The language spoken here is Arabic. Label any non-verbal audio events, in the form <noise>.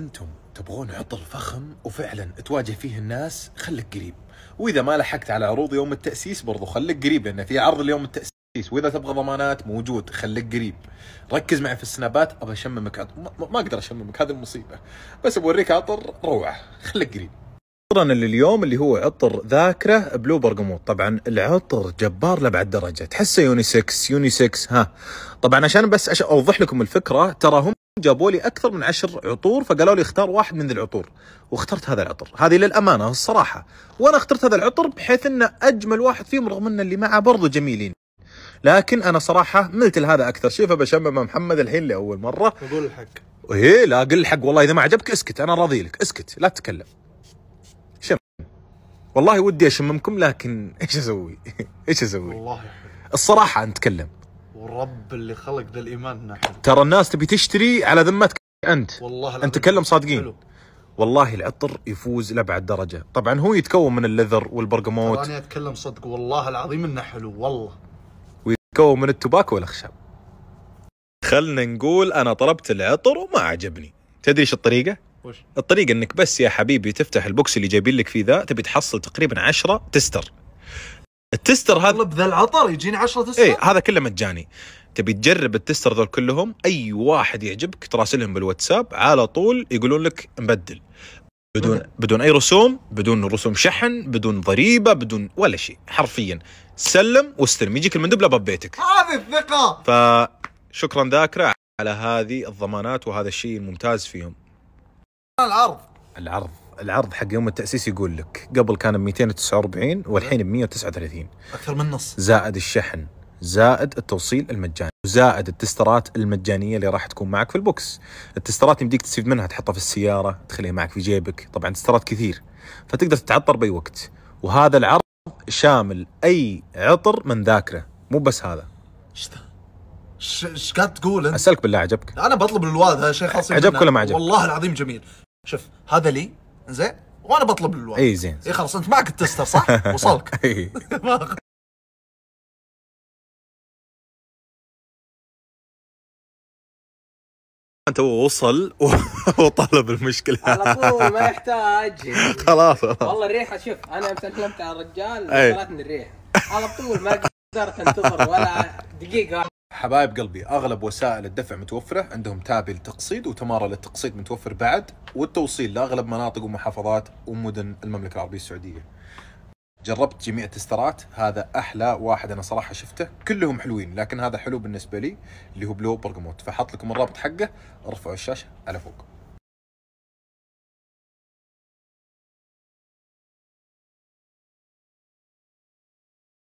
انتم تبغون عطل فخم وفعلا تواجه فيه الناس خليك قريب واذا ما لحقت على عروض يوم التاسيس برضو خليك قريب لان في عرض اليوم التاسيس واذا تبغى ضمانات موجود خليك قريب ركز معي في السنابات ابى اشممك ما اقدر اشممك هذه المصيبه بس بوريك عطر روعه خليك قريب عطرنا لليوم اللي هو عطر ذاكره بلو برقموط طبعا العطر جبار لابعد درجه تحسه يونيسكس يونيسكس ها طبعا عشان بس اوضح لكم الفكره ترى هم جابوا لي اكثر من عشر عطور فقالوا لي اختار واحد من ذي العطور واخترت هذا العطر هذه للامانه الصراحه وانا اخترت هذا العطر بحيث انه اجمل واحد فيهم رغم ان اللي معه برضه جميلين لكن انا صراحه ملت لهذا اكثر شيء فبشمم محمد الحين لاول مره اقول الحق ايه لا قل الحق والله اذا ما عجبك اسكت انا راضي لك اسكت لا تتكلم شم والله ودي اشممكم لكن ايش اسوي <laughs> ايش اسوي والله الصراحه نتكلم ورب اللي خلق ذا الايمان نحن ترى الناس تبي تشتري على ذمتك انت والله انت تكلم صادقين حلو. والله العطر يفوز لابعد درجه طبعا هو يتكون من اللذر والبرقموت انا اتكلم صدق والله العظيم انه حلو والله ويتكون من التباك والاخشاب خلنا نقول انا طلبت العطر وما عجبني تدري ايش الطريقه وش؟ الطريقه انك بس يا حبيبي تفتح البوكس اللي جايبين لك فيه ذا تبي تحصل تقريبا عشرة تستر التستر هذا طلب ذا العطر يجيني 10 تستر اي هذا كله مجاني تبي تجرب التستر ذول كلهم اي واحد يعجبك تراسلهم بالواتساب على طول يقولون لك مبدل بدون بدون اي رسوم بدون رسوم شحن بدون ضريبه بدون ولا شيء حرفيا سلم واستلم يجيك المندوب لباب بيتك هذه الثقه فشكرا ذاكره على هذه الضمانات وهذا الشيء الممتاز فيهم العرض العرض العرض حق يوم التاسيس يقول لك قبل كان ب 249 والحين ب 139 اكثر من نص زائد الشحن زائد التوصيل المجاني وزائد التسترات المجانيه اللي راح تكون معك في البوكس التسترات يمديك تستفيد منها تحطها في السياره تخليها معك في جيبك طبعا تسترات كثير فتقدر تتعطر باي وقت وهذا العرض شامل اي عطر من ذاكره مو بس هذا ايش ايش قاعد تقول انت؟ اسالك بالله عجبك انا بطلب للوالد هذا شيء خاص عجبك ولا ما عجبك؟ والله العظيم جميل شوف هذا لي زين وانا بطلب الوان اي زين اي خلاص انت معك التستر صح؟ <laughs> وصلك اي <laughs> انت وصل <laughs> وطلب المشكله على طول ما يحتاج خلاص والله الريحه شوف انا تكلمت على الرجال من الريحه على طول ما قدرت انتظر ولا دقيقه حبايب قلبي اغلب وسائل الدفع متوفره عندهم تابي للتقسيط وتمارا للتقسيط متوفر بعد والتوصيل لاغلب مناطق ومحافظات ومدن المملكه العربيه السعوديه جربت جميع التسترات هذا احلى واحد انا صراحه شفته كلهم حلوين لكن هذا حلو بالنسبه لي اللي هو بلو برجموت فحط لكم الرابط حقه ارفعوا الشاشه على فوق